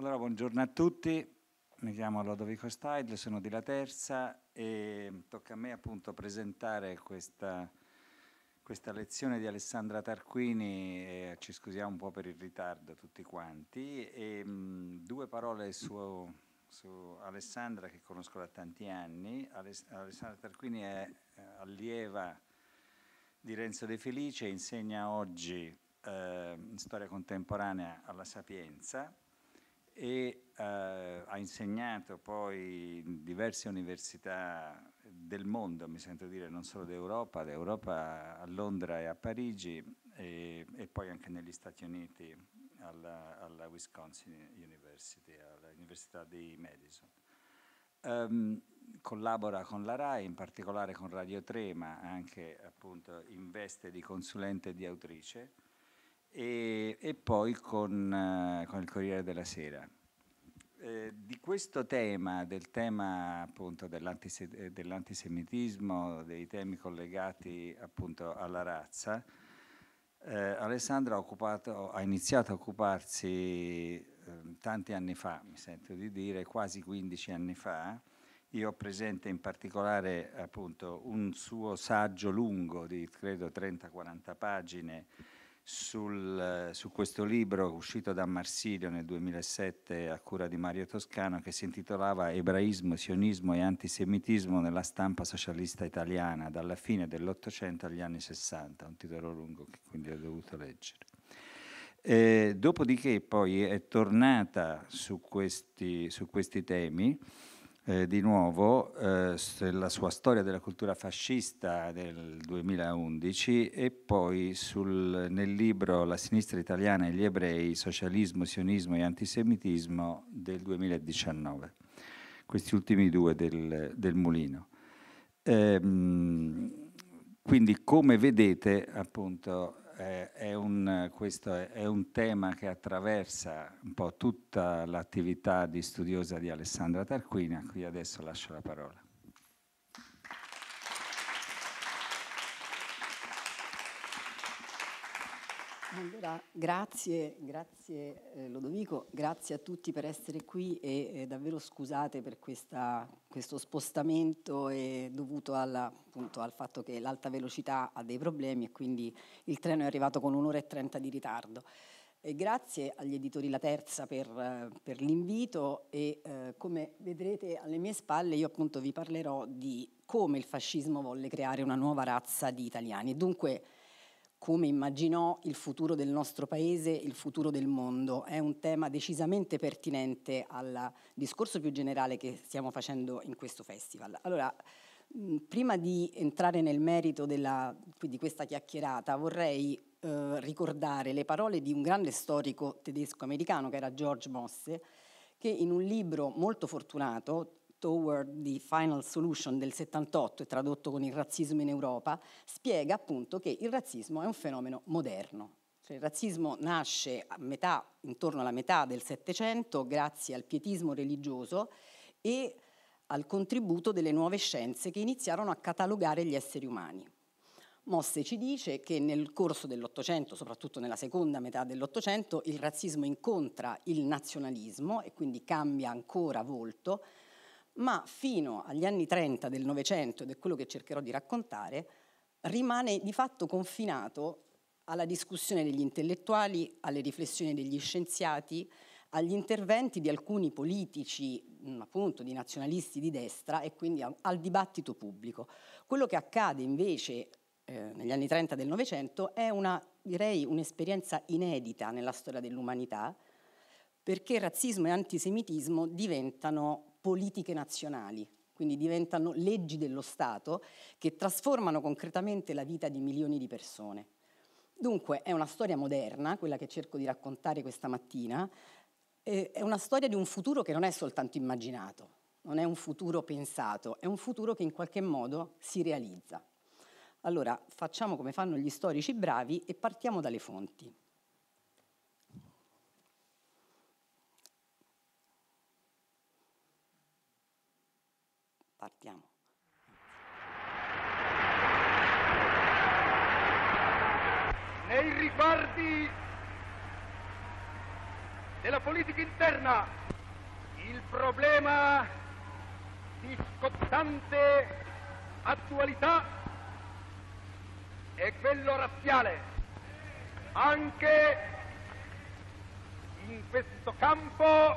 Allora, buongiorno a tutti, mi chiamo Lodovico Steidl, sono di La Terza e tocca a me appunto presentare questa, questa lezione di Alessandra Tarquini, eh, ci scusiamo un po' per il ritardo tutti quanti, e, mh, mm, due parole su, su, Alessandra che conosco da tanti anni, Aless Alessandra Tarquini è eh, allieva di Renzo De Felice, insegna oggi eh, storia contemporanea alla Sapienza e eh, ha insegnato poi in diverse università del mondo, mi sento dire, non solo d'Europa, d'Europa a Londra e a Parigi e, e poi anche negli Stati Uniti alla, alla Wisconsin University, all'Università di Madison. Um, collabora con la RAI, in particolare con Radio 3, ma anche appunto in veste di consulente e di autrice. E, e, poi con, uh, con il Corriere della Sera. Eh, di questo tema, del tema appunto dell'antise- eh, dell'antisemitismo, dei temi collegati appunto alla razza, eh, Alessandra ha, occupato, ha, iniziato a occuparsi eh, tanti anni fa, mi sento di dire, quasi 15 anni fa. Io ho presente in particolare appunto un suo saggio lungo di credo 30-40 pagine sul, eh, su questo libro uscito da Marsilio nel 2007 a cura di Mario Toscano che si intitolava Ebraismo, sionismo e antisemitismo nella stampa socialista italiana dalla fine dell'Ottocento agli anni Sessanta, un titolo lungo che quindi ho dovuto leggere. E dopodiché poi è tornata su questi, su questi temi eh, di nuovo eh, la sua storia della cultura fascista del 2011 e poi sul, nel libro La sinistra italiana e gli ebrei, socialismo, sionismo e antisemitismo del 2019, questi ultimi due del, del Mulino. Ehm, quindi come vedete appunto eh, è, un, questo è, è un tema che attraversa un po' tutta l'attività di studiosa di Alessandra Tarquina, a cui adesso lascio la parola. Allora, grazie, grazie eh, Lodovico, grazie a tutti per essere qui e eh, davvero scusate per questa, questo spostamento eh, dovuto alla, appunto, al fatto che l'alta velocità ha dei problemi e quindi il treno è arrivato con un'ora e trenta di ritardo. E grazie agli editori La Terza per, eh, per l'invito e eh, come vedrete alle mie spalle io appunto vi parlerò di come il fascismo volle creare una nuova razza di italiani. Dunque come immaginò il futuro del nostro paese, il futuro del mondo. È un tema decisamente pertinente al discorso più generale che stiamo facendo in questo festival. Allora, prima di entrare nel merito della, di questa chiacchierata, vorrei eh, ricordare le parole di un grande storico tedesco-americano che era George Mosse, che in un libro molto fortunato, Toward the Final Solution del 78 e tradotto con il razzismo in Europa, spiega appunto che il razzismo è un fenomeno moderno. Cioè, il razzismo nasce metà, intorno alla metà del Settecento grazie al pietismo religioso e al contributo delle nuove scienze che iniziarono a catalogare gli esseri umani. Mosse ci dice che nel corso dell'Ottocento, soprattutto nella seconda metà dell'Ottocento, il razzismo incontra il nazionalismo e quindi cambia ancora volto, ma fino agli anni 30 del Novecento, ed è quello che cercherò di raccontare, rimane di fatto confinato alla discussione degli intellettuali, alle riflessioni degli scienziati, agli interventi di alcuni politici, appunto di nazionalisti di destra e quindi al dibattito pubblico. Quello che accade invece eh, negli anni 30 del Novecento è una, direi, un'esperienza inedita nella storia dell'umanità, perché razzismo e antisemitismo diventano politiche nazionali, quindi diventano leggi dello Stato che trasformano concretamente la vita di milioni di persone. Dunque è una storia moderna, quella che cerco di raccontare questa mattina, è una storia di un futuro che non è soltanto immaginato, non è un futuro pensato, è un futuro che in qualche modo si realizza. Allora facciamo come fanno gli storici bravi e partiamo dalle fonti. Partiamo. Nei riguardi della politica interna, il problema di scottante attualità è quello razziale. Anche in questo campo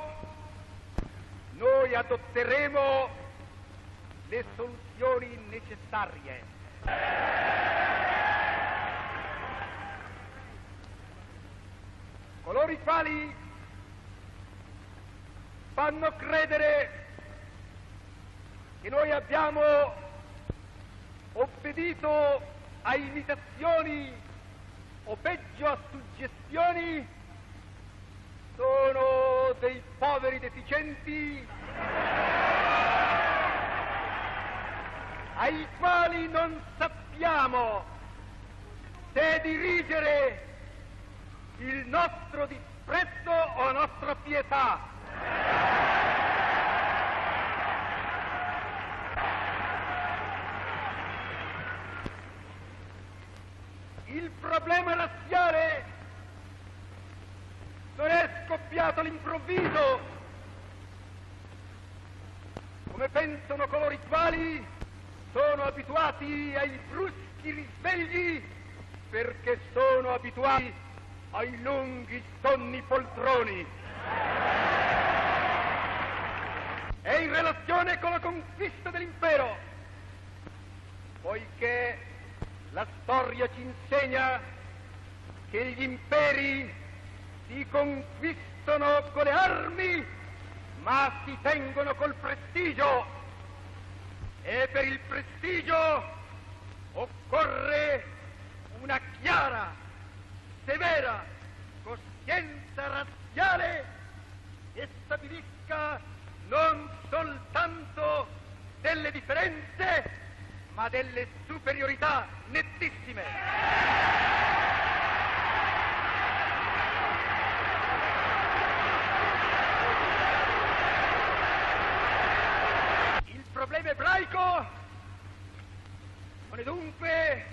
noi adotteremo le soluzioni necessarie. Coloro i quali fanno credere che noi abbiamo obbedito a imitazioni o peggio a suggestioni sono dei poveri deficienti ai quali non sappiamo se dirigere il nostro disprezzo o la nostra pietà. Il problema razziale non è scoppiato all'improvviso, come pensano coloro i quali sono abituati ai bruschi risvegli perché sono abituati ai lunghi sonni poltroni. E in relazione con la conquista dell'impero, poiché la storia ci insegna che gli imperi si conquistano con le armi, ma si tengono col prestigio e per il prestigio occorre una chiara, severa coscienza razziale che stabilisca non soltanto delle differenze, ma delle superiorità nettissime. regime ebraico non è dunque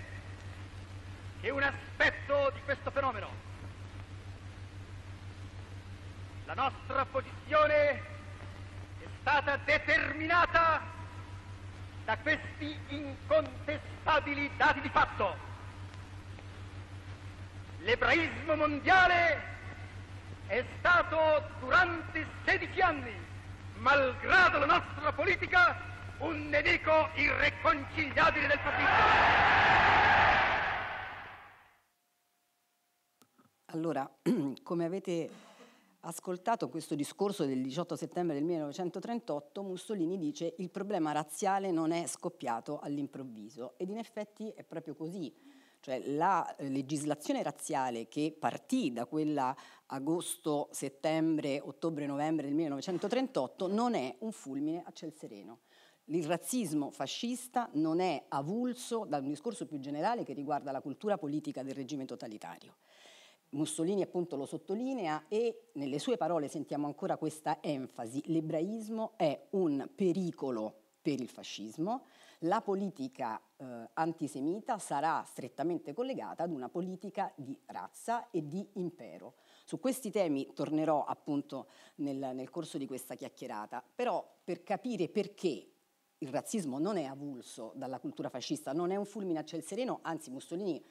che un aspetto di questo fenomeno. La nostra posizione è stata determinata da questi incontestabili dati di fatto. L'ebraismo mondiale è stato durante 16 anni, malgrado la nostra politica, un nemico irreconciliabile del fascismo. Allora, come avete ascoltato questo discorso del 18 settembre del 1938, Mussolini dice il problema razziale non è scoppiato all'improvviso ed in effetti è proprio così. Cioè la eh, legislazione razziale che partì da quella agosto, settembre, ottobre, novembre del 1938 non è un fulmine a ciel sereno il razzismo fascista non è avulso da un discorso più generale che riguarda la cultura politica del regime totalitario. Mussolini appunto lo sottolinea e nelle sue parole sentiamo ancora questa enfasi. L'ebraismo è un pericolo per il fascismo, la politica eh, antisemita sarà strettamente collegata ad una politica di razza e di impero. Su questi temi tornerò appunto nel, nel corso di questa chiacchierata, però per capire perché il razzismo non è avulso dalla cultura fascista, non è un fulmine a ciel sereno, anzi Mussolini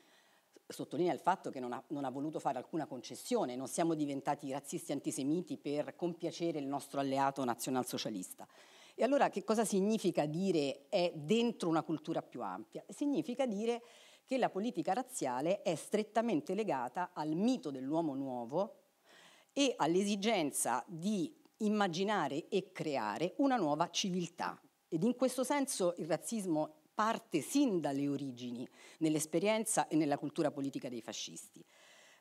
sottolinea il fatto che non ha, non ha, voluto fare alcuna concessione, non siamo diventati razzisti antisemiti per compiacere il nostro alleato nazionalsocialista. E allora che cosa significa dire è dentro una cultura più ampia? Significa dire che la politica razziale è strettamente legata al mito dell'uomo nuovo e all'esigenza di immaginare e creare una nuova civiltà, ed in questo senso il razzismo parte sin dalle origini, nell'esperienza e nella cultura politica dei fascisti.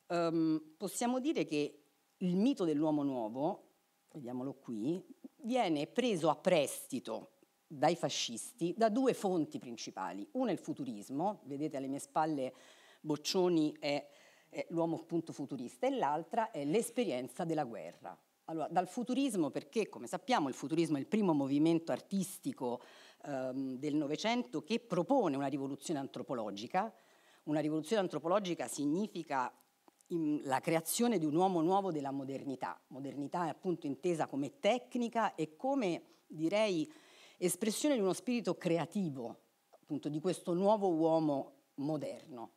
Um, possiamo dire che il mito dell'uomo nuovo, vediamolo qui, viene preso a prestito dai fascisti da due fonti principali. Una è il futurismo, vedete alle mie spalle Boccioni è, è l'uomo appunto futurista, e l'altra è l'esperienza della guerra. Allora, dal futurismo perché, come sappiamo, il futurismo è il primo movimento artistico ehm, del Novecento che propone una rivoluzione antropologica. Una rivoluzione antropologica significa in, la creazione di un uomo nuovo della modernità. Modernità è appunto intesa come tecnica e come, direi, espressione di uno spirito creativo, appunto, di questo nuovo uomo moderno.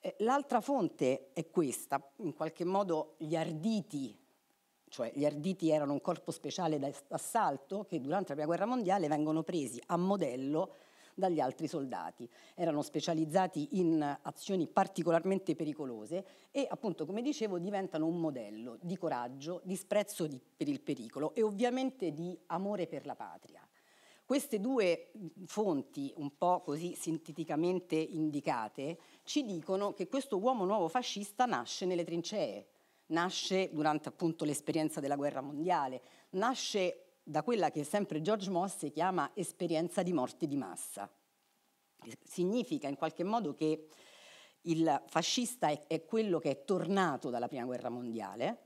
Eh, l'altra fonte è questa, in qualche modo gli arditi cioè gli arditi erano un corpo speciale d'assalto che durante la Prima Guerra Mondiale vengono presi a modello dagli altri soldati. Erano specializzati in azioni particolarmente pericolose e appunto, come dicevo, diventano un modello di coraggio, di sprezzo di, per il pericolo e ovviamente di amore per la patria. Queste due fonti, un po' così sinteticamente indicate, ci dicono che questo uomo nuovo fascista nasce nelle trincee, nasce durante appunto l'esperienza della guerra mondiale, nasce da quella che sempre George Mosse chiama esperienza di morte di massa. Significa in qualche modo che il fascista è, è quello che è tornato dalla prima guerra mondiale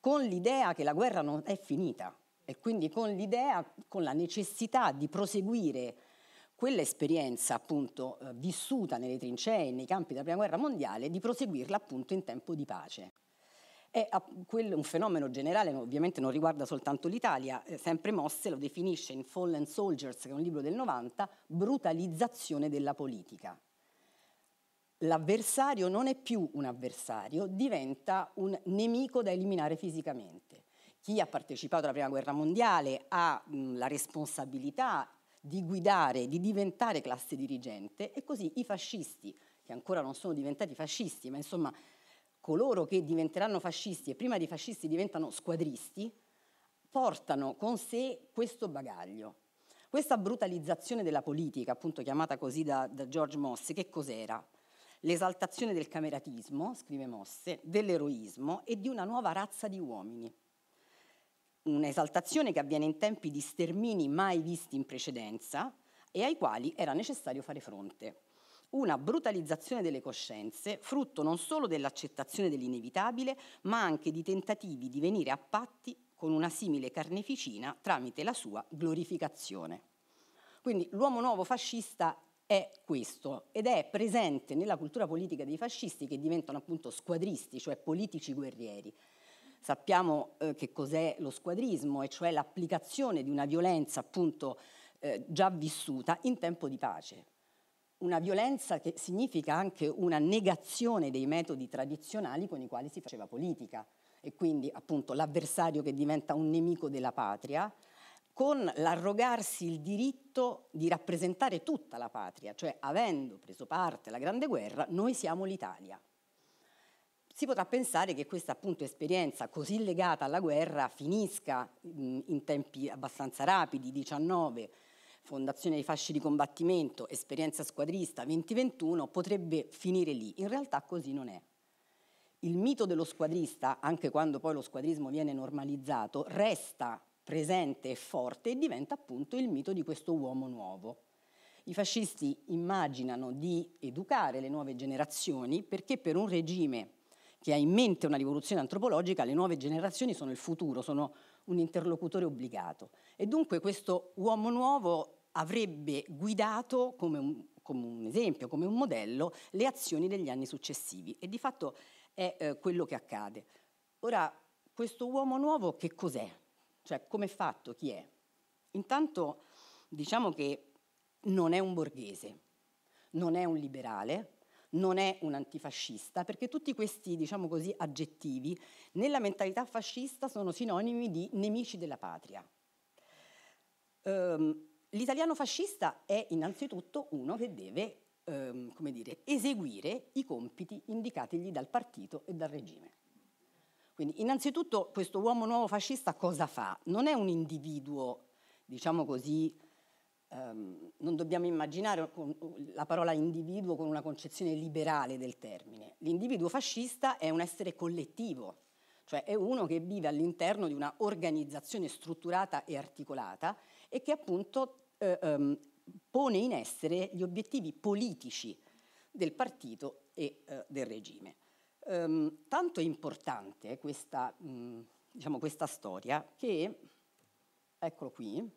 con l'idea che la guerra non è finita e quindi con l'idea, con la necessità di proseguire quell'esperienza appunto eh, vissuta nelle trincee, nei campi della prima guerra mondiale, di proseguirla appunto in tempo di pace. È un fenomeno generale, ovviamente non riguarda soltanto l'Italia, eh, sempre Mosse lo definisce in Fallen Soldiers, che è un libro del 90, brutalizzazione della politica. L'avversario non è più un avversario, diventa un nemico da eliminare fisicamente. Chi ha partecipato alla Prima Guerra Mondiale ha mm, la responsabilità di guidare, di diventare classe dirigente e così i fascisti, che ancora non sono diventati fascisti, ma insomma coloro che diventeranno fascisti e prima di fascisti diventano squadristi, portano con sé questo bagaglio. Questa brutalizzazione della politica, appunto chiamata così da, da George Mosse, che cos'era? L'esaltazione del cameratismo, scrive Mosse, dell'eroismo e di una nuova razza di uomini. Un'esaltazione che avviene in tempi di stermini mai visti in precedenza e ai quali era necessario fare fronte una brutalizzazione delle coscienze, frutto non solo dell'accettazione dell'inevitabile, ma anche di tentativi di venire a patti con una simile carneficina tramite la sua glorificazione. Quindi l'uomo nuovo fascista è questo ed è presente nella cultura politica dei fascisti che diventano appunto squadristi, cioè politici guerrieri. Sappiamo eh, che cos'è lo squadrismo, e cioè l'applicazione di una violenza appunto eh, già vissuta in tempo di pace una violenza che significa anche una negazione dei metodi tradizionali con i quali si faceva politica e quindi appunto l'avversario che diventa un nemico della patria con l'arrogarsi il diritto di rappresentare tutta la patria, cioè avendo preso parte alla Grande Guerra, noi siamo l'Italia. Si potrà pensare che questa appunto, esperienza così legata alla guerra finisca in tempi abbastanza rapidi, 19 Fondazione dei Fasci di Combattimento, Esperienza Squadrista 2021, potrebbe finire lì. In realtà così non è. Il mito dello squadrista, anche quando poi lo squadrismo viene normalizzato, resta presente e forte e diventa appunto il mito di questo uomo nuovo. I fascisti immaginano di educare le nuove generazioni perché per un regime che ha in mente una rivoluzione antropologica, le nuove generazioni sono il futuro, sono un interlocutore obbligato. E dunque questo uomo nuovo avrebbe guidato come un, come un esempio, come un modello, le azioni degli anni successivi. E di fatto è eh, quello che accade. Ora, questo uomo nuovo che cos'è? Cioè, come è fatto? Chi è? Intanto diciamo che non è un borghese, non è un liberale, non è un antifascista, perché tutti questi, diciamo così, aggettivi nella mentalità fascista sono sinonimi di nemici della patria. Um, l'italiano fascista è innanzitutto uno che deve, um, come dire, eseguire i compiti indicatigli dal partito e dal regime. Quindi innanzitutto questo uomo nuovo fascista cosa fa? Non è un individuo, diciamo così, ehm, non dobbiamo immaginare la parola individuo con una concezione liberale del termine. L'individuo fascista è un essere collettivo, cioè è uno che vive all'interno di una organizzazione strutturata e articolata e che appunto eh, ehm, pone in essere gli obiettivi politici del partito e eh, del regime. Ehm, tanto è importante questa, mh, mm, diciamo, questa storia che, eccolo qui,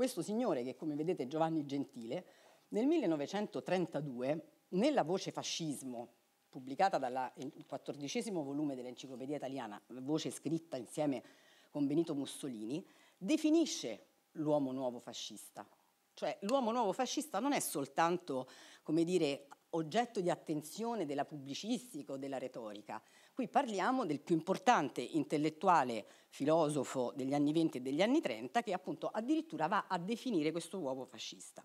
questo signore, che come vedete è Giovanni Gentile, nel 1932, nella voce fascismo, pubblicata dal eh, quattordicesimo volume dell'Enciclopedia Italiana, voce scritta insieme con Benito Mussolini, definisce l'uomo nuovo fascista. Cioè l'uomo nuovo fascista non è soltanto, come dire, oggetto di attenzione della pubblicistica o della retorica, Qui parliamo del più importante intellettuale filosofo degli anni 20 e degli anni 30 che appunto addirittura va a definire questo uomo fascista.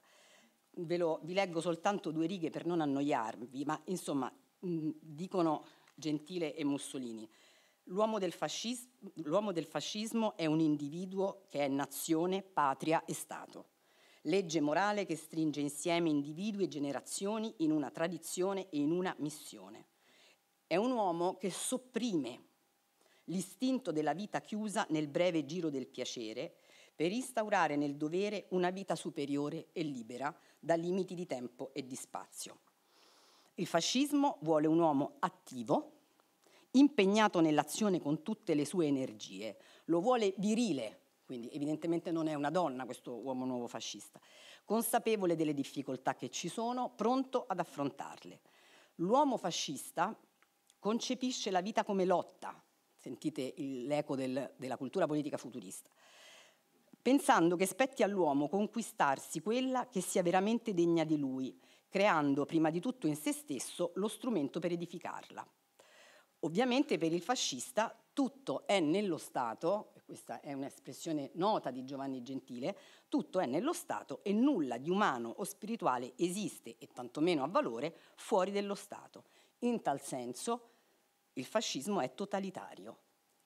Ve lo, vi leggo soltanto due righe per non annoiarvi, ma insomma dicono Gentile e Mussolini. L'uomo del, l'uomo del fascismo è un individuo che è nazione, patria e Stato. Legge morale che stringe insieme individui e generazioni in una tradizione e in una missione. È un uomo che sopprime l'istinto della vita chiusa nel breve giro del piacere per instaurare nel dovere una vita superiore e libera da limiti di tempo e di spazio. Il fascismo vuole un uomo attivo, impegnato nell'azione con tutte le sue energie, lo vuole virile, quindi evidentemente non è una donna questo uomo nuovo fascista, consapevole delle difficoltà che ci sono, pronto ad affrontarle. L'uomo fascista concepisce la vita come lotta, sentite l'eco del, della cultura politica futurista, pensando che spetti all'uomo conquistarsi quella che sia veramente degna di lui, creando prima di tutto in se stesso lo strumento per edificarla. Ovviamente per il fascista tutto è nello Stato, e questa è un'espressione nota di Giovanni Gentile, tutto è nello Stato e nulla di umano o spirituale esiste e tantomeno ha valore fuori dello Stato. In tal senso il fascismo è totalitario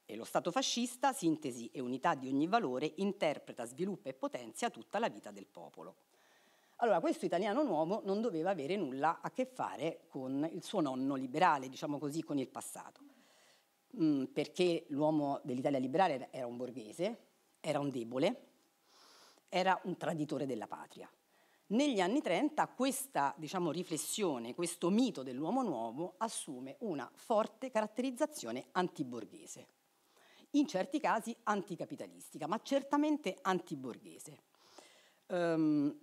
e lo Stato fascista, sintesi e unità di ogni valore, interpreta, sviluppa e potenzia tutta la vita del popolo. Allora, questo italiano nuovo non doveva avere nulla a che fare con il suo nonno liberale, diciamo così, con il passato, mm, perché l'uomo dell'Italia liberale era un borghese, era un debole, era un traditore della patria. Negli anni 30 questa diciamo, riflessione, questo mito dell'uomo nuovo assume una forte caratterizzazione antiborghese, in certi casi anticapitalistica, ma certamente antiborghese. Um,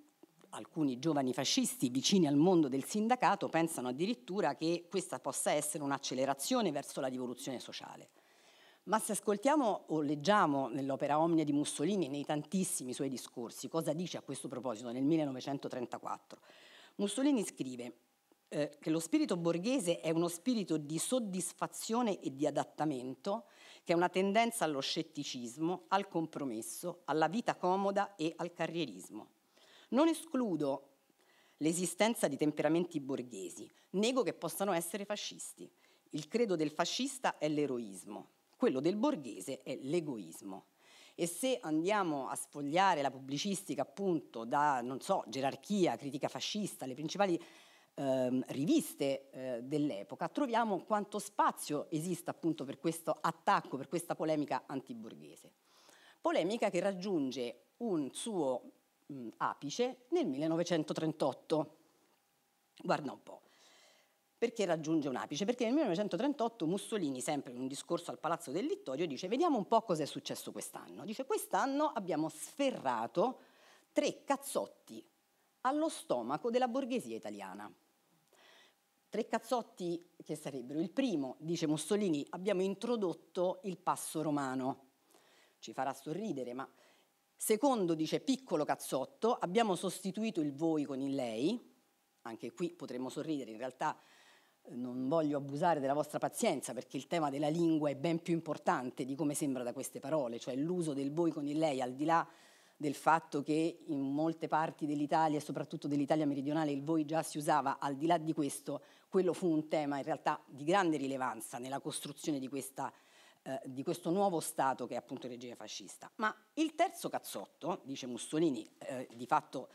alcuni giovani fascisti vicini al mondo del sindacato pensano addirittura che questa possa essere un'accelerazione verso la rivoluzione sociale. Ma se ascoltiamo o leggiamo nell'opera Omnia di Mussolini, nei tantissimi suoi discorsi, cosa dice a questo proposito nel 1934? Mussolini scrive eh, che lo spirito borghese è uno spirito di soddisfazione e di adattamento, che è una tendenza allo scetticismo, al compromesso, alla vita comoda e al carrierismo. Non escludo l'esistenza di temperamenti borghesi, nego che possano essere fascisti. Il credo del fascista è l'eroismo, quello del borghese è l'egoismo. E se andiamo a sfogliare la pubblicistica appunto da, non so, gerarchia, critica fascista, le principali eh, riviste eh, dell'epoca, troviamo quanto spazio esista appunto per questo attacco, per questa polemica antiborghese. Polemica che raggiunge un suo mh, apice nel 1938. Guarda un po' perché raggiunge un apice? Perché nel 1938 Mussolini, sempre in un discorso al Palazzo del Littorio, dice vediamo un po' cosa è successo quest'anno. Dice quest'anno abbiamo sferrato tre cazzotti allo stomaco della borghesia italiana. Tre cazzotti che sarebbero il primo, dice Mussolini, abbiamo introdotto il passo romano. Ci farà sorridere, ma secondo, dice piccolo cazzotto, abbiamo sostituito il voi con il lei. Anche qui potremmo sorridere, in realtà non voglio abusare della vostra pazienza perché il tema della lingua è ben più importante di come sembra da queste parole, cioè l'uso del voi con il lei, al di là del fatto che in molte parti dell'Italia, soprattutto dell'Italia meridionale, il voi già si usava, al di là di questo, quello fu un tema in realtà di grande rilevanza nella costruzione di, questa, eh, di questo nuovo Stato che è appunto il regime fascista. Ma il terzo cazzotto, dice Mussolini, eh, di fatto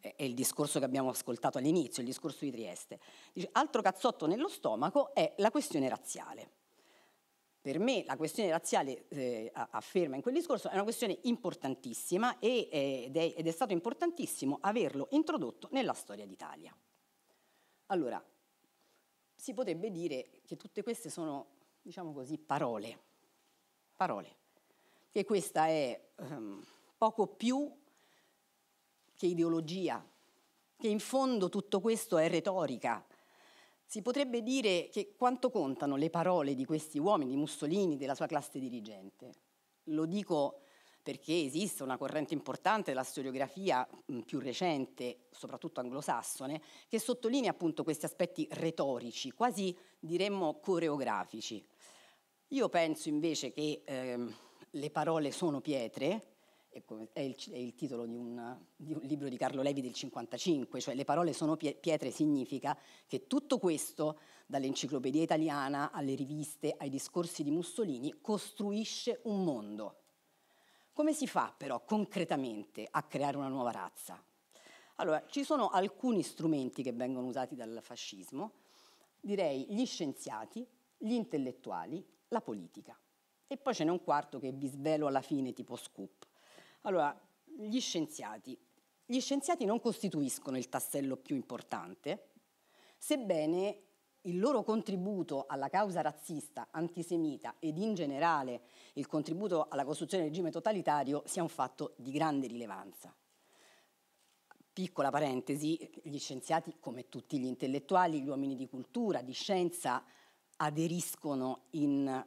è il discorso che abbiamo ascoltato all'inizio, il discorso di Trieste. Dice, altro cazzotto nello stomaco è la questione razziale. Per me la questione razziale, eh, afferma in quel discorso, è una questione importantissima e, eh, ed, è, ed è stato importantissimo averlo introdotto nella storia d'Italia. Allora, si potrebbe dire che tutte queste sono, diciamo così, parole, parole, che questa è ehm, poco più che ideologia, che in fondo tutto questo è retorica. Si potrebbe dire che quanto contano le parole di questi uomini, di Mussolini, della sua classe dirigente. Lo dico perché esiste una corrente importante della storiografia più recente, soprattutto anglosassone, che sottolinea appunto questi aspetti retorici, quasi diremmo coreografici. Io penso invece che eh, le parole sono pietre, è il, è il titolo di un, di un, libro di Carlo Levi del 55, cioè Le parole sono pietre significa che tutto questo, dall'enciclopedia italiana alle riviste, ai discorsi di Mussolini, costruisce un mondo. Come si fa però concretamente a creare una nuova razza? Allora, ci sono alcuni strumenti che vengono usati dal fascismo, direi gli scienziati, gli intellettuali, la politica. E poi ce n'è un quarto che vi svelo alla fine tipo scoop. Allora, gli scienziati. Gli scienziati non costituiscono il tassello più importante, sebbene il loro contributo alla causa razzista, antisemita ed in generale il contributo alla costruzione del regime totalitario sia un fatto di grande rilevanza. Piccola parentesi, gli scienziati, come tutti gli intellettuali, gli uomini di cultura, di scienza, aderiscono in,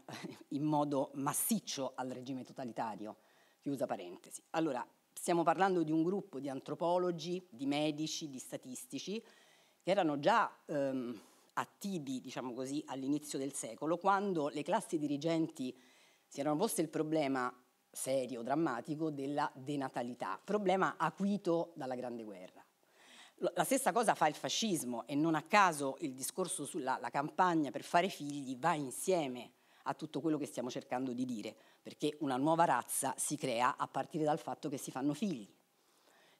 in modo massiccio al regime totalitario Chiusa parentesi. Allora, stiamo parlando di un gruppo di antropologi, di medici, di statistici, che erano già ehm, attivi, diciamo così, all'inizio del secolo, quando le classi dirigenti si erano poste il problema serio, drammatico, della denatalità, problema acuito dalla Grande Guerra. La stessa cosa fa il fascismo e non a caso il discorso sulla campagna per fare figli va insieme a tutto quello che stiamo cercando di dire, perché una nuova razza si crea a partire dal fatto che si fanno figli.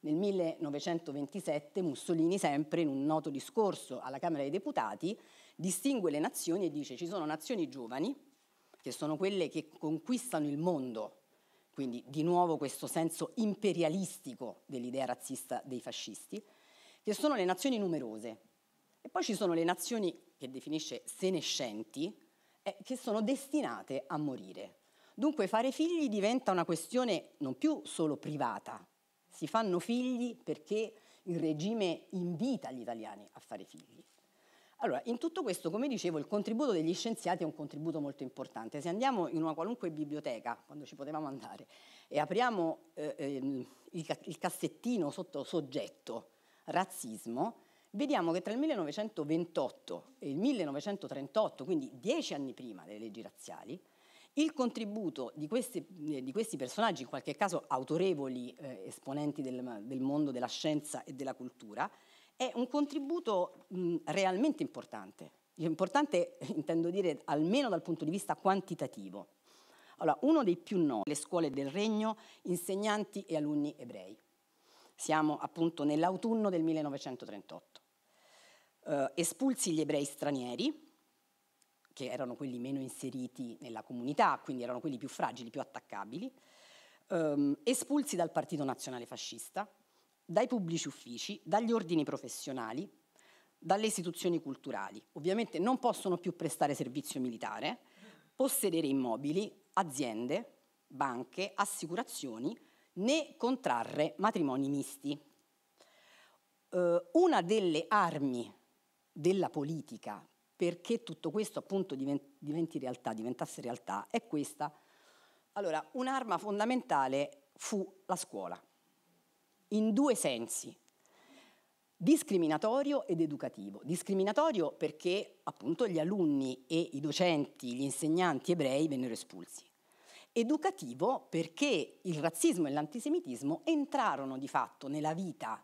Nel 1927 Mussolini, sempre in un noto discorso alla Camera dei Deputati, distingue le nazioni e dice ci sono nazioni giovani, che sono quelle che conquistano il mondo, quindi di nuovo questo senso imperialistico dell'idea razzista dei fascisti, che sono le nazioni numerose. E poi ci sono le nazioni che definisce senescenti, eh, che sono destinate a morire. Dunque fare figli diventa una questione non più solo privata, si fanno figli perché il regime invita gli italiani a fare figli. Allora, in tutto questo, come dicevo, il contributo degli scienziati è un contributo molto importante. Se andiamo in una qualunque biblioteca, quando ci potevamo andare, e apriamo eh, ehm, il, il cassettino sotto soggetto razzismo, vediamo che tra il 1928 e il 1938, quindi dieci anni prima delle leggi razziali, il contributo di questi, eh, di questi, personaggi, in qualche caso autorevoli eh, esponenti del, del, mondo della scienza e della cultura, è un contributo mh, realmente importante. Importante intendo dire almeno dal punto di vista quantitativo. Allora, uno dei più noti, le scuole del regno, insegnanti e alunni ebrei. Siamo appunto nell'autunno del 1938 eh, espulsi gli ebrei stranieri, che erano quelli meno inseriti nella comunità, quindi erano quelli più fragili, più attaccabili, ehm, espulsi dal Partito Nazionale Fascista, dai pubblici uffici, dagli ordini professionali, dalle istituzioni culturali. Ovviamente non possono più prestare servizio militare, possedere immobili, aziende, banche, assicurazioni, né contrarre matrimoni misti. Eh, una delle armi della politica perché tutto questo appunto diventi realtà, diventasse realtà, è questa. Allora, un'arma fondamentale fu la scuola, in due sensi, discriminatorio ed educativo. Discriminatorio perché appunto gli alunni e i docenti, gli insegnanti ebrei vennero espulsi. Educativo perché il razzismo e l'antisemitismo entrarono di fatto nella vita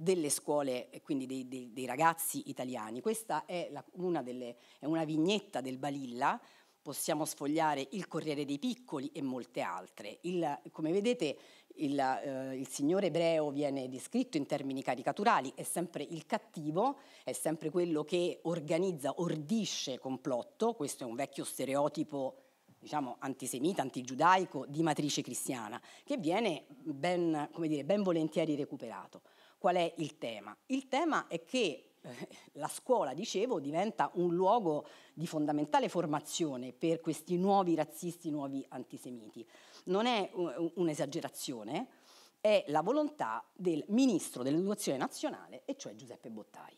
delle scuole, quindi dei, dei, dei ragazzi italiani. Questa è, la, una, delle, è una vignetta del Balilla, possiamo sfogliare il Corriere dei Piccoli e molte altre. Il, come vedete il, eh, il, signore ebreo viene descritto in termini caricaturali, è sempre il cattivo, è sempre quello che organizza, ordisce complotto, questo è un vecchio stereotipo diciamo, antisemita, antigiudaico di matrice cristiana, che viene ben, dire, ben volentieri recuperato. Qual è il tema? Il tema è che eh, la scuola, dicevo, diventa un luogo di fondamentale formazione per questi nuovi razzisti, nuovi antisemiti. Non è un'esagerazione, è la volontà del ministro dell'educazione nazionale, e cioè Giuseppe Bottai.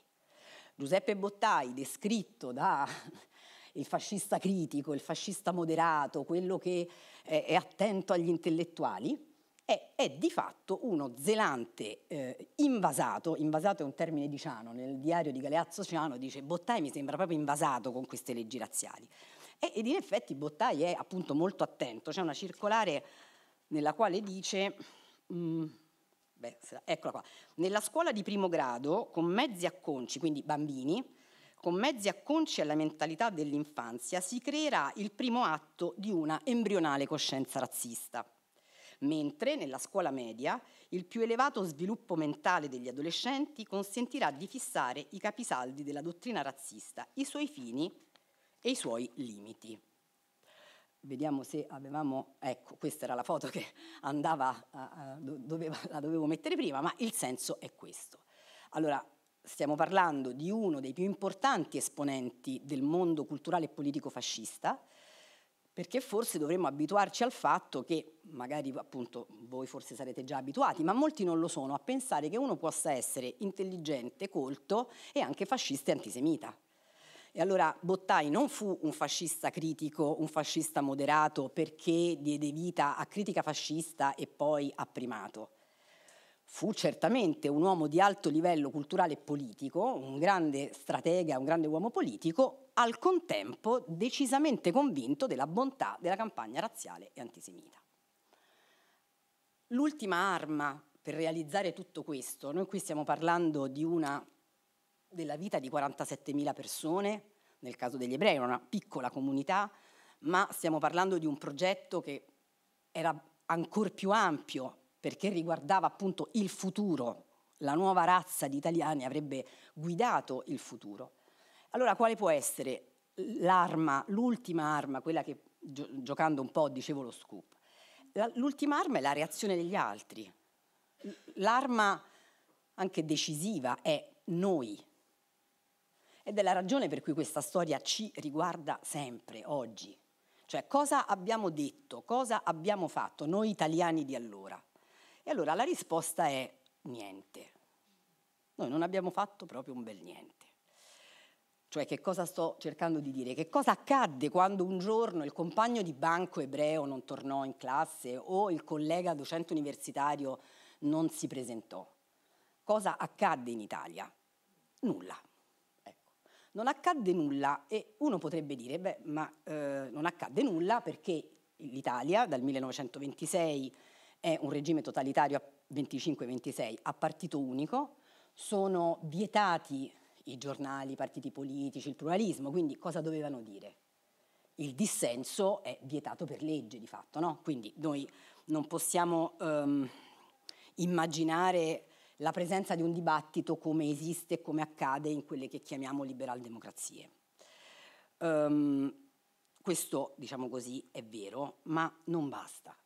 Giuseppe Bottai, descritto da il fascista critico, il fascista moderato, quello che è attento agli intellettuali, è, è di fatto uno zelante eh, invasato, invasato è un termine di Ciano, nel diario di Galeazzo Ciano dice Bottai mi sembra proprio invasato con queste leggi razziali. E, ed in effetti Bottai è appunto molto attento, c'è una circolare nella quale dice... Mh, mm, beh, eccola qua. Nella scuola di primo grado, con mezzi acconci, quindi bambini, con mezzi acconci alla mentalità dell'infanzia si creerà il primo atto di una embrionale coscienza razzista mentre nella scuola media il più elevato sviluppo mentale degli adolescenti consentirà di fissare i capisaldi della dottrina razzista, i suoi fini e i suoi limiti. Vediamo se avevamo, ecco, questa era la foto che andava, a, a, doveva, la dovevo mettere prima, ma il senso è questo. Allora, stiamo parlando di uno dei più importanti esponenti del mondo culturale e politico fascista, perché forse dovremmo abituarci al fatto che magari appunto voi forse sarete già abituati, ma molti non lo sono, a pensare che uno possa essere intelligente, colto e anche fascista e antisemita. E allora Bottai non fu un fascista critico, un fascista moderato perché diede vita a critica fascista e poi a primato. Fu certamente un uomo di alto livello culturale e politico, un grande stratega, un grande uomo politico, al contempo decisamente convinto della bontà della campagna razziale e antisemita. L'ultima arma per realizzare tutto questo, noi qui stiamo parlando una, della vita di 47.000 persone, nel caso degli ebrei una piccola comunità, ma stiamo parlando di un progetto che era ancora più ampio perché riguardava appunto il futuro, la nuova razza di italiani avrebbe guidato il futuro. Allora quale può essere l'arma, l'ultima arma, quella che giocando un po' dicevo lo scoop? L'ultima arma è la reazione degli altri. L'arma anche decisiva è noi. Ed è la ragione per cui questa storia ci riguarda sempre, oggi. Cioè cosa abbiamo detto, cosa abbiamo fatto, noi italiani di allora. E allora la risposta è niente. Noi non abbiamo fatto proprio un bel niente. Cioè che cosa sto cercando di dire? Che cosa accadde quando un giorno il compagno di banco ebreo non tornò in classe o il collega docente universitario non si presentò? Cosa accadde in Italia? Nulla. Ecco. Non accadde nulla e uno potrebbe dire, beh, ma eh, non accadde nulla perché l'Italia dal 1926 è un regime totalitario 25-26 a partito unico, sono vietati i giornali, i partiti politici, il pluralismo, quindi cosa dovevano dire? Il dissenso è vietato per legge di fatto, no? quindi noi non possiamo um, immaginare la presenza di un dibattito come esiste e come accade in quelle che chiamiamo liberal democrazie. Um, ehm, questo, diciamo così, è vero, ma non basta.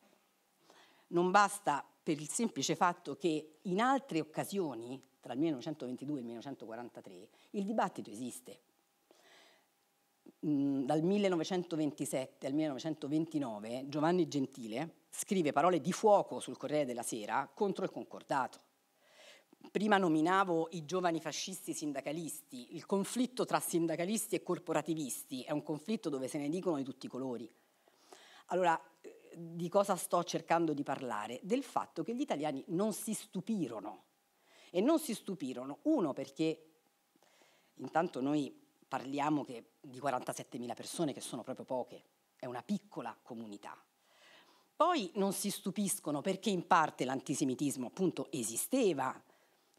Non basta per il semplice fatto che in altre occasioni tra il 1922 e il 1943, il dibattito esiste. Mm, dal 1927 al 1929 Giovanni Gentile scrive parole di fuoco sul Corriere della Sera contro il concordato. Prima nominavo i giovani fascisti sindacalisti. Il conflitto tra sindacalisti e corporativisti è un conflitto dove se ne dicono di tutti i colori. Allora, eh, di cosa sto cercando di parlare? Del fatto che gli italiani non si stupirono e non si stupirono. Uno perché intanto noi parliamo di 47.000 persone che sono proprio poche, è una piccola comunità. Poi non si stupiscono perché in parte l'antisemitismo appunto esisteva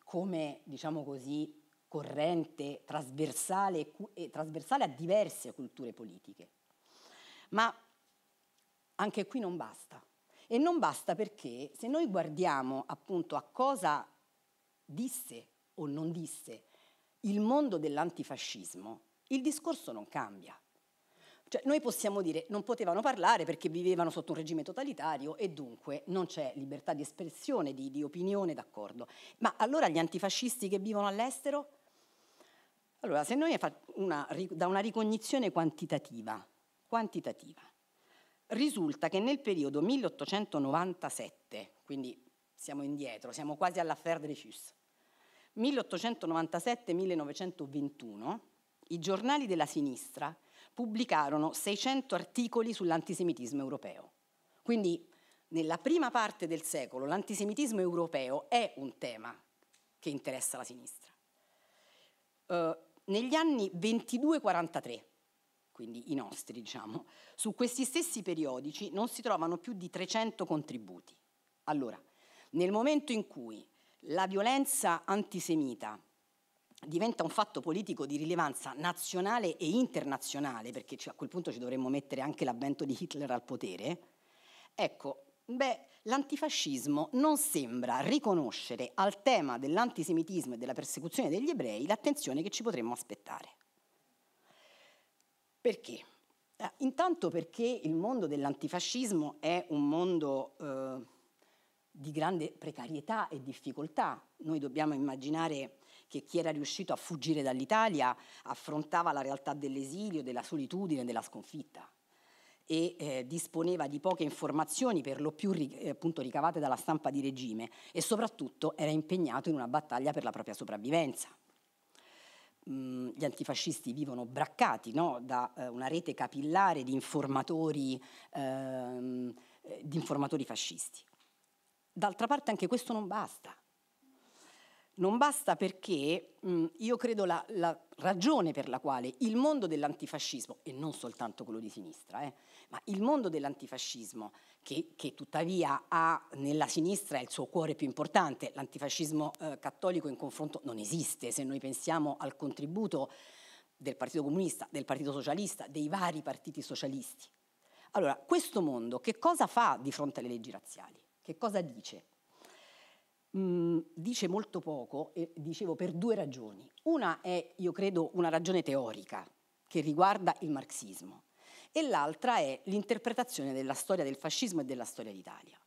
come, diciamo così, corrente trasversale, eh, trasversale a diverse culture politiche. Ma anche qui non basta. E non basta perché se noi guardiamo appunto a cosa disse o non disse il mondo dell'antifascismo, il discorso non cambia. Cioè, noi possiamo dire non potevano parlare perché vivevano sotto un regime totalitario e dunque non c'è libertà di espressione, di, di opinione, d'accordo. Ma allora gli antifascisti che vivono all'estero? Allora, se noi una, da una ricognizione quantitativa, quantitativa, risulta che nel periodo 1897, quindi siamo indietro, siamo quasi alla Ferdrefus, 1897-1921 i giornali della sinistra pubblicarono 600 articoli sull'antisemitismo europeo. Quindi nella prima parte del secolo l'antisemitismo europeo è un tema che interessa la sinistra. Uh, negli anni 22-43, quindi i nostri diciamo, su questi stessi periodici non si trovano più di 300 contributi. Allora, nel momento in cui la violenza antisemita diventa un fatto politico di rilevanza nazionale e internazionale, perché a quel punto ci dovremmo mettere anche l'avvento di Hitler al potere, ecco, beh, l'antifascismo non sembra riconoscere al tema dell'antisemitismo e della persecuzione degli ebrei l'attenzione che ci potremmo aspettare. Perché? Eh, intanto perché il mondo dell'antifascismo è un mondo... Eh, di grande precarietà e difficoltà. Noi dobbiamo immaginare che chi era riuscito a fuggire dall'Italia affrontava la realtà dell'esilio, della solitudine, della sconfitta e eh, disponeva di poche informazioni per lo più eh, appunto, ricavate dalla stampa di regime e soprattutto era impegnato in una battaglia per la propria sopravvivenza. Mm, gli antifascisti vivono braccati no? da eh, una rete capillare di informatori, ehm, eh, di informatori fascisti D'altra parte anche questo non basta. Non basta perché mh, io credo la, la, ragione per la quale il mondo dell'antifascismo, e non soltanto quello di sinistra, eh, ma il mondo dell'antifascismo, che, che, tuttavia ha nella sinistra il suo cuore più importante, l'antifascismo eh, cattolico in confronto non esiste se noi pensiamo al contributo del Partito Comunista, del Partito Socialista, dei vari partiti socialisti. Allora, questo mondo che cosa fa di fronte alle leggi razziali? Che cosa dice? Mm, dice molto poco, e dicevo per due ragioni. Una è, io credo, una ragione teorica che riguarda il marxismo e l'altra è l'interpretazione della storia del fascismo e della storia d'Italia.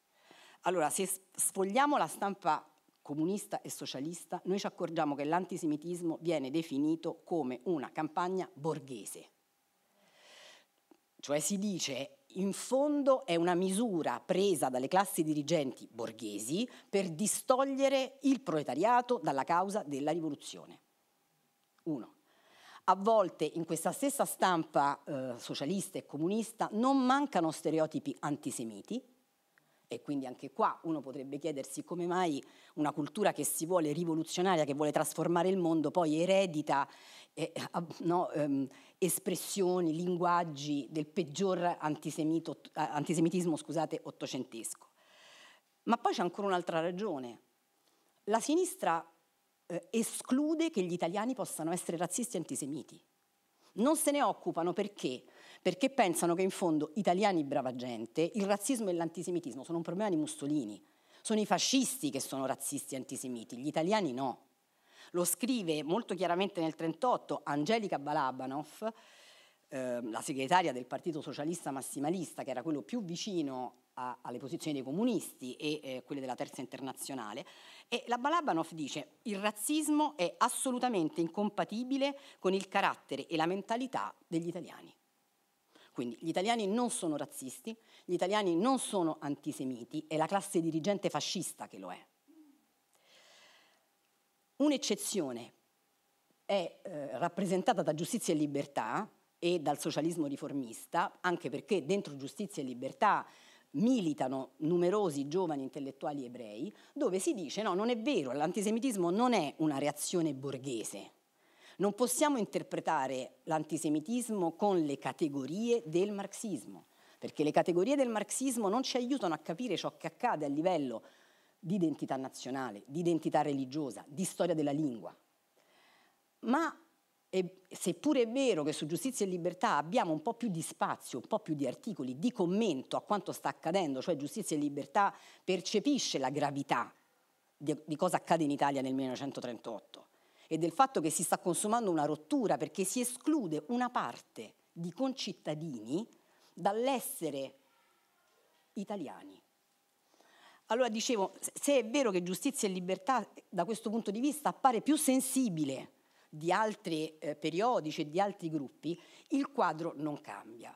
Allora, se sfogliamo la stampa comunista e socialista, noi ci accorgiamo che l'antisemitismo viene definito come una campagna borghese. Cioè si dice in fondo è una misura presa dalle classi dirigenti borghesi per distogliere il proletariato dalla causa della rivoluzione. Uno. A volte in questa stessa stampa eh, socialista e comunista non mancano stereotipi antisemiti e quindi anche qua uno potrebbe chiedersi come mai una cultura che si vuole rivoluzionaria, che vuole trasformare il mondo, poi eredita eh, no, ehm, espressioni, linguaggi del peggior antisemitismo scusate, ottocentesco. Ma poi c'è ancora un'altra ragione. La sinistra eh, esclude che gli italiani possano essere razzisti e antisemiti. Non se ne occupano perché? Perché pensano che in fondo italiani brava gente, il razzismo e l'antisemitismo sono un problema di Mussolini, sono i fascisti che sono razzisti e antisemiti, gli italiani no. Lo scrive molto chiaramente nel 1938 Angelica Balabanov, eh, la segretaria del Partito Socialista Massimalista, che era quello più vicino a, alle posizioni dei comunisti e eh, quelle della Terza Internazionale. E la Balabanov dice il razzismo è assolutamente incompatibile con il carattere e la mentalità degli italiani. Quindi gli italiani non sono razzisti, gli italiani non sono antisemiti, è la classe dirigente fascista che lo è. Un'eccezione è eh, rappresentata da Giustizia e Libertà e dal socialismo riformista, anche perché dentro Giustizia e Libertà militano numerosi giovani intellettuali ebrei, dove si dice no, non è vero, l'antisemitismo non è una reazione borghese. Non possiamo interpretare l'antisemitismo con le categorie del marxismo, perché le categorie del marxismo non ci aiutano a capire ciò che accade a livello di identità nazionale, di identità religiosa, di storia della lingua. Ma e, seppure è vero che su giustizia e libertà abbiamo un po' più di spazio, un po' più di articoli, di commento a quanto sta accadendo, cioè giustizia e libertà percepisce la gravità di, di cosa accade in Italia nel 1938 e del fatto che si sta consumando una rottura perché si esclude una parte di concittadini dall'essere italiani allora dicevo, se è vero che giustizia e libertà da questo punto di vista appare più sensibile di altri eh, periodici e di altri gruppi, il quadro non cambia.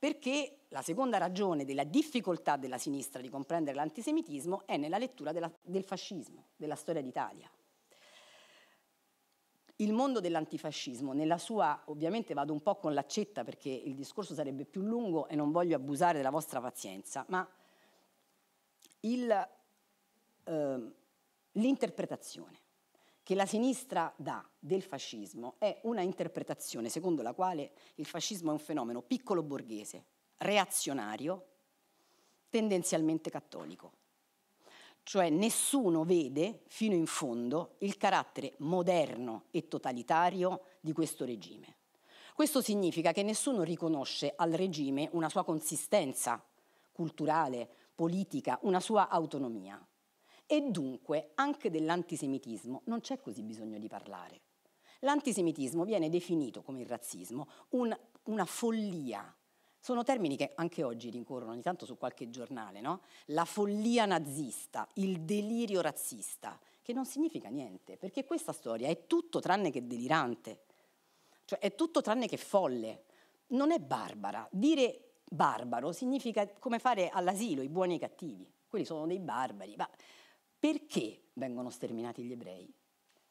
Perché la seconda ragione della difficoltà della sinistra di comprendere l'antisemitismo è nella lettura della, del fascismo, della storia d'Italia. Il mondo dell'antifascismo, nella sua, ovviamente vado un po' con l'accetta perché il discorso sarebbe più lungo e non voglio abusare della vostra pazienza, ma Ehm, l'interpretazione che la sinistra dà del fascismo è una interpretazione secondo la quale il fascismo è un fenomeno piccolo borghese, reazionario, tendenzialmente cattolico. Cioè nessuno vede fino in fondo il carattere moderno e totalitario di questo regime. Questo significa che nessuno riconosce al regime una sua consistenza culturale, politica una sua autonomia e dunque anche dell'antisemitismo non c'è così bisogno di parlare. L'antisemitismo viene definito come il razzismo un, una follia. Sono termini che anche oggi rincorrono ogni tanto su qualche giornale, no? La follia nazista, il delirio razzista, che non significa niente, perché questa storia è tutto tranne che delirante, cioè è tutto tranne che folle, non è barbara. Dire barbaro significa come fare all'asilo i buoni e i cattivi, quelli sono dei barbari, ma perché vengono sterminati gli ebrei?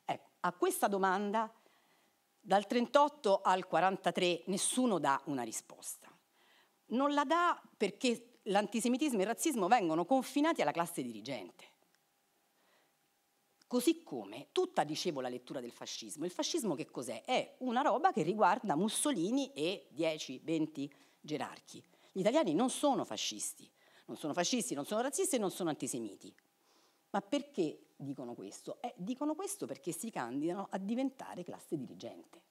Ecco, a questa domanda dal 38 al 43 nessuno dà una risposta. Non la dà perché l'antisemitismo e il razzismo vengono confinati alla classe dirigente. Così come tutta, dicevo, la lettura del fascismo. Il fascismo che cos'è? È una roba che riguarda Mussolini e 10, 20 gerarchi. Gli italiani non sono fascisti, non sono fascisti, non sono razzisti e non sono antisemiti. Ma perché dicono questo? Eh, dicono questo perché si candidano a diventare classe dirigente.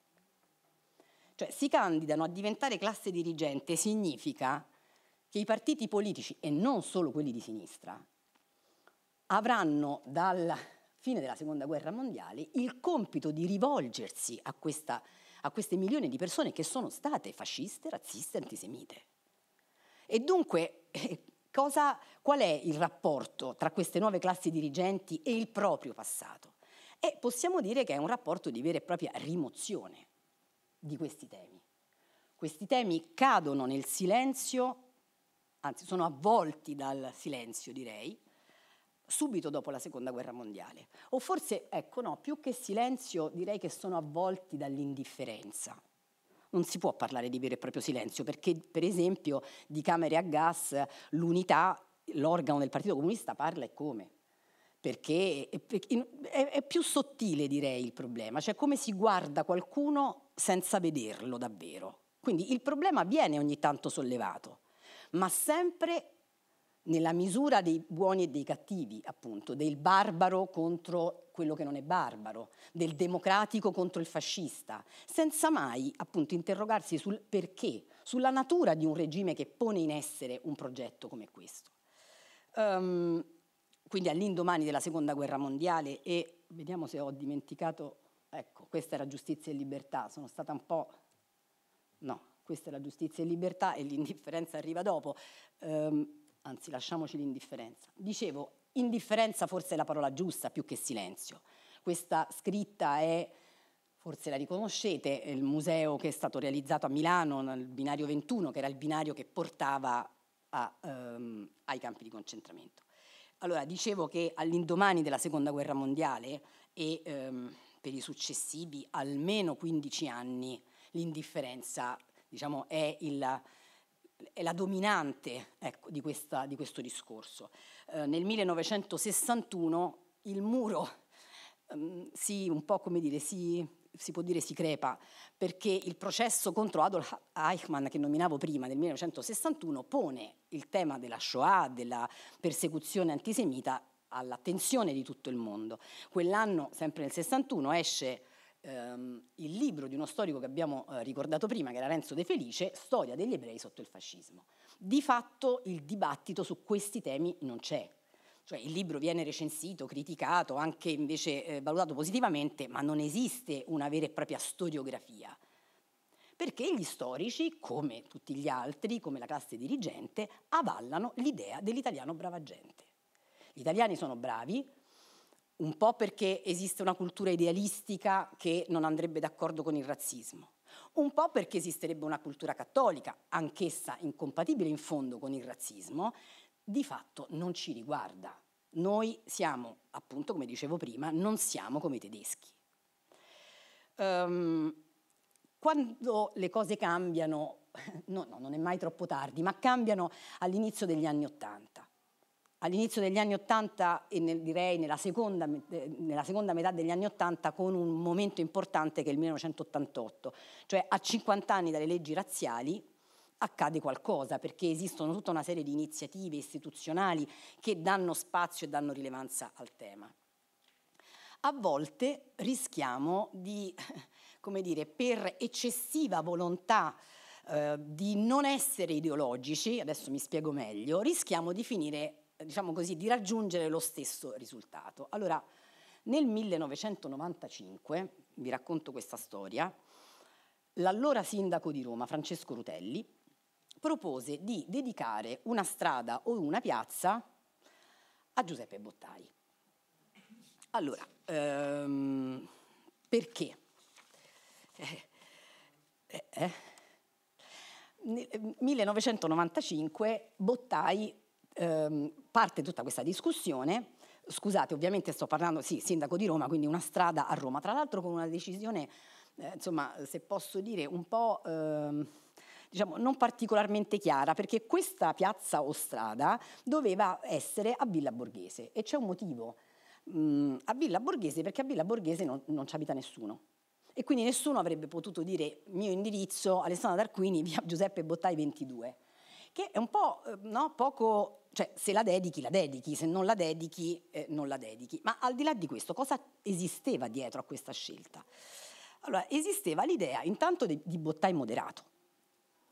Cioè si candidano a diventare classe dirigente significa che i partiti politici, e non solo quelli di sinistra, avranno dalla fine della Seconda Guerra Mondiale il compito di rivolgersi a questa classe a queste milioni di persone che sono state fasciste, razziste, antisemite. E dunque, eh, cosa, qual è il rapporto tra queste nuove classi dirigenti e il proprio passato? E possiamo dire che è un rapporto di vera e propria rimozione di questi temi. Questi temi cadono nel silenzio, anzi sono avvolti dal silenzio direi, subito dopo la seconda guerra mondiale. O forse, ecco no, più che silenzio direi che sono avvolti dall'indifferenza. Non si può parlare di vero e proprio silenzio perché, per esempio, di camere a gas l'unità, l'organo del Partito Comunista parla e come. Perché è, più sottile, direi, il problema, cioè come si guarda qualcuno senza vederlo davvero. Quindi il problema viene ogni tanto sollevato, ma sempre nella misura dei buoni e dei cattivi, appunto, del barbaro contro quello che non è barbaro, del democratico contro il fascista, senza mai appunto interrogarsi sul perché, sulla natura di un regime che pone in essere un progetto come questo. Um, quindi all'indomani della seconda guerra mondiale e vediamo se ho dimenticato, ecco, questa era giustizia e libertà, sono stata un po'... no, questa era giustizia e libertà e l'indifferenza arriva dopo. Um, anzi lasciamoci l'indifferenza. Dicevo, indifferenza forse è la parola giusta più che silenzio. Questa scritta è, forse la riconoscete, il museo che è stato realizzato a Milano nel binario 21, che era il binario che portava a, um, ai campi di concentramento. Allora, dicevo che all'indomani della Seconda Guerra Mondiale e um, per i successivi almeno 15 anni l'indifferenza diciamo, è il è la dominante ecco, di, questa, di, questo discorso. Eh, nel 1961 il muro um, si, un po' come dire, si, si, può dire si crepa, perché il processo contro Adolf Eichmann che nominavo prima nel 1961 pone il tema della Shoah, della persecuzione antisemita all'attenzione di tutto il mondo. Quell'anno, sempre nel 61, esce ehm, il libro di uno storico che abbiamo eh, ricordato prima, che era Renzo De Felice, Storia degli ebrei sotto il fascismo. Di fatto il dibattito su questi temi non c'è. Cioè, il libro viene recensito, criticato, anche invece eh, valutato positivamente, ma non esiste una vera e propria storiografia perché gli storici, come tutti gli altri, come la classe dirigente, avallano l'idea dell'italiano brava gente. Gli italiani sono bravi, un po' perché esiste una cultura idealistica che non andrebbe d'accordo con il razzismo, un po' perché esisterebbe una cultura cattolica, anch'essa incompatibile in fondo con il razzismo, di fatto non ci riguarda. Noi siamo, appunto, come dicevo prima, non siamo come i tedeschi. Um, quando le cose cambiano, no, no, non è mai troppo tardi, ma cambiano all'inizio degli anni Ottanta all'inizio degli anni Ottanta e nel, direi nella seconda, nella seconda, metà degli anni Ottanta con un momento importante che è il 1988, cioè a 50 anni dalle leggi razziali accade qualcosa perché esistono tutta una serie di iniziative istituzionali che danno spazio e danno rilevanza al tema. A volte rischiamo di, come dire, per eccessiva volontà eh, di non essere ideologici, adesso mi spiego meglio, rischiamo di finire diciamo così, di raggiungere lo stesso risultato. Allora, nel 1995, vi racconto questa storia, l'allora sindaco di Roma, Francesco Rutelli, propose di dedicare una strada o una piazza a Giuseppe Bottai. Allora, ehm, perché? Eh, eh, eh. Nel 1995 eh, Bottai ehm, parte tutta questa discussione scusate, ovviamente sto parlando, sì, sindaco di Roma, quindi una strada a Roma, tra l'altro con una decisione, eh, insomma, se posso dire, un po'... Ehm, diciamo, non particolarmente chiara perché questa piazza o strada doveva essere a Villa Borghese e c'è un motivo mh, mm, a Villa Borghese perché a Villa Borghese non, non ci abita nessuno e quindi nessuno avrebbe potuto dire mio indirizzo Alessandra Tarquini via Giuseppe Bottai 22 che è un po' eh, no, poco cioè se la dedichi, la dedichi, se non la dedichi, eh, non la dedichi. Ma al di là di questo, cosa esisteva dietro a questa scelta? Allora, esisteva l'idea intanto di, di bottai moderato,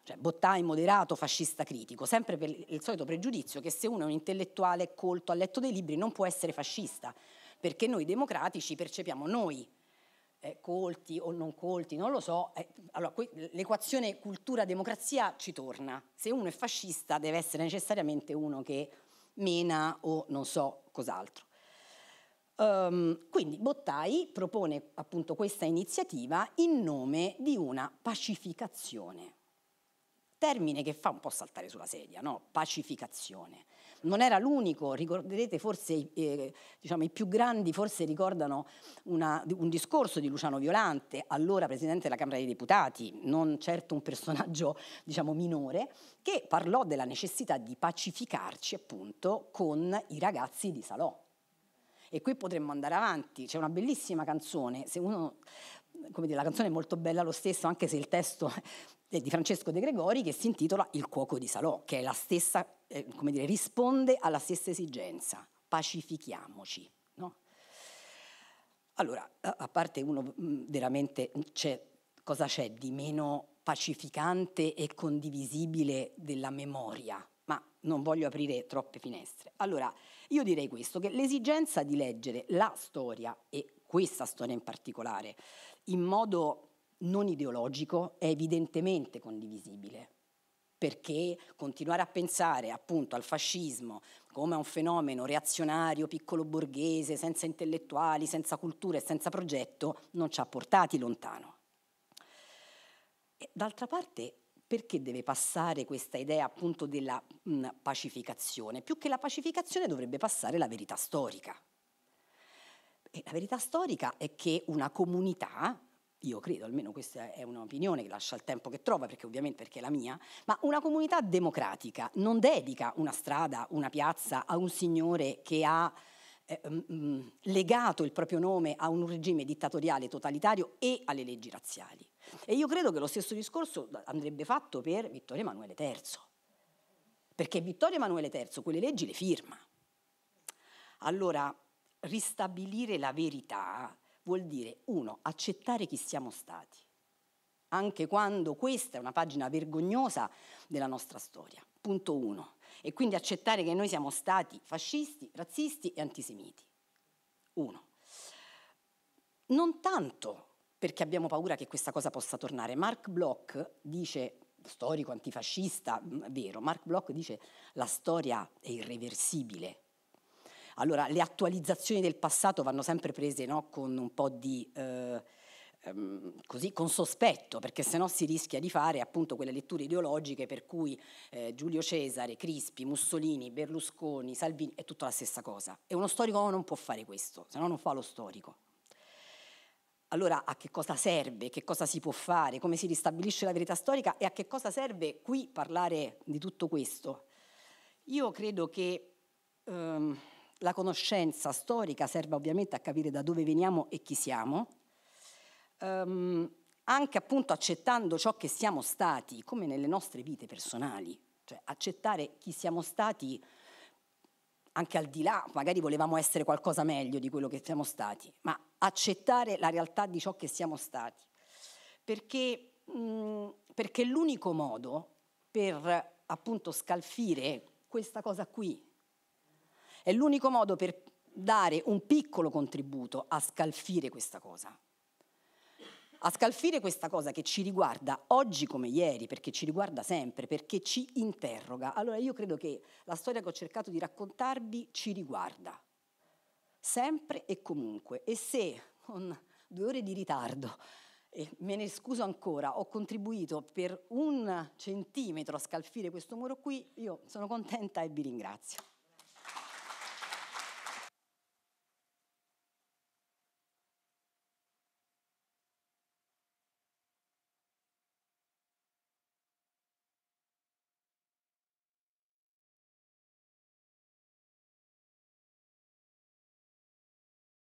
cioè bottai moderato, fascista critico, sempre per il solito pregiudizio che se uno è un intellettuale colto, ha letto dei libri, non può essere fascista, perché noi democratici percepiamo noi eh, colti o non colti, non lo so. Eh, allora, l'equazione cultura-democrazia ci torna. Se uno è fascista deve essere necessariamente uno che mena o non so cos'altro. Um, quindi Bottai propone appunto questa iniziativa in nome di una pacificazione, termine che fa un po' saltare sulla sedia, no? Pacificazione non era l'unico, ricorderete forse eh, diciamo, i più grandi forse ricordano una, un discorso di Luciano Violante, allora Presidente della Camera dei Deputati, non certo un personaggio diciamo, minore, che parlò della necessità di pacificarci appunto con i ragazzi di Salò. E qui potremmo andare avanti, c'è una bellissima canzone, se uno come dire, la canzone è molto bella lo stesso, anche se il testo eh, di Francesco De Gregori che si intitola Il cuoco di Salò, che è la stessa, eh, come dire, risponde alla stessa esigenza, pacifichiamoci. No? Allora, a parte uno mm, veramente, c'è, cosa c'è di meno pacificante e condivisibile della memoria? Ma non voglio aprire troppe finestre. Allora, io direi questo, che l'esigenza di leggere la storia, e questa storia in particolare, in modo non ideologico è evidentemente condivisibile, perché continuare a pensare appunto al fascismo come a un fenomeno reazionario, piccolo borghese, senza intellettuali, senza cultura e senza progetto, non ci ha portati lontano. E, d'altra parte, perché deve passare questa idea appunto della mh, pacificazione? Più che la pacificazione dovrebbe passare la verità storica. E la verità storica è che una comunità io credo, almeno questa è un'opinione che lascia il tempo che trova, perché ovviamente perché è la mia, ma una comunità democratica non dedica una strada, una piazza a un signore che ha eh, mh, legato il proprio nome a un regime dittatoriale totalitario e alle leggi razziali. E io credo che lo stesso discorso andrebbe fatto per Vittorio Emanuele III, perché Vittorio Emanuele III quelle leggi le firma. Allora, ristabilire la verità vuol dire, uno, accettare chi siamo stati, anche quando questa è una pagina vergognosa della nostra storia, punto uno, e quindi accettare che noi siamo stati fascisti, razzisti e antisemiti. Uno. Non tanto perché abbiamo paura che questa cosa possa tornare. Mark Bloch dice, storico antifascista, mm, vero, Mark Bloch dice la storia è irreversibile, allora le attualizzazioni del passato vanno sempre prese no, con un po' di... Eh, ehm, così con sospetto, perché sennò si rischia di fare appunto quelle letture ideologiche per cui eh, Giulio Cesare, Crispi, Mussolini, Berlusconi, Salvini è tutta la stessa cosa. E uno storico non può fare questo, se no non fa lo storico. Allora a che cosa serve, che cosa si può fare, come si ristabilisce la verità storica e a che cosa serve qui parlare di tutto questo? Io credo che... Um, la conoscenza storica serve ovviamente a capire da dove veniamo e chi siamo, ehm, anche appunto accettando ciò che siamo stati, come nelle nostre vite personali, cioè accettare chi siamo stati anche al di là, magari volevamo essere qualcosa meglio di quello che siamo stati, ma accettare la realtà di ciò che siamo stati. Perché, mh, mm, perché l'unico modo per appunto scalfire questa cosa qui, è l'unico modo per dare un piccolo contributo a scalfire questa cosa. A scalfire questa cosa che ci riguarda oggi come ieri, perché ci riguarda sempre, perché ci interroga. Allora io credo che la storia che ho cercato di raccontarvi ci riguarda, sempre e comunque. E se con due ore di ritardo, e me ne scuso ancora, ho contribuito per un centimetro a scalfire questo muro qui, io sono contenta e vi ringrazio.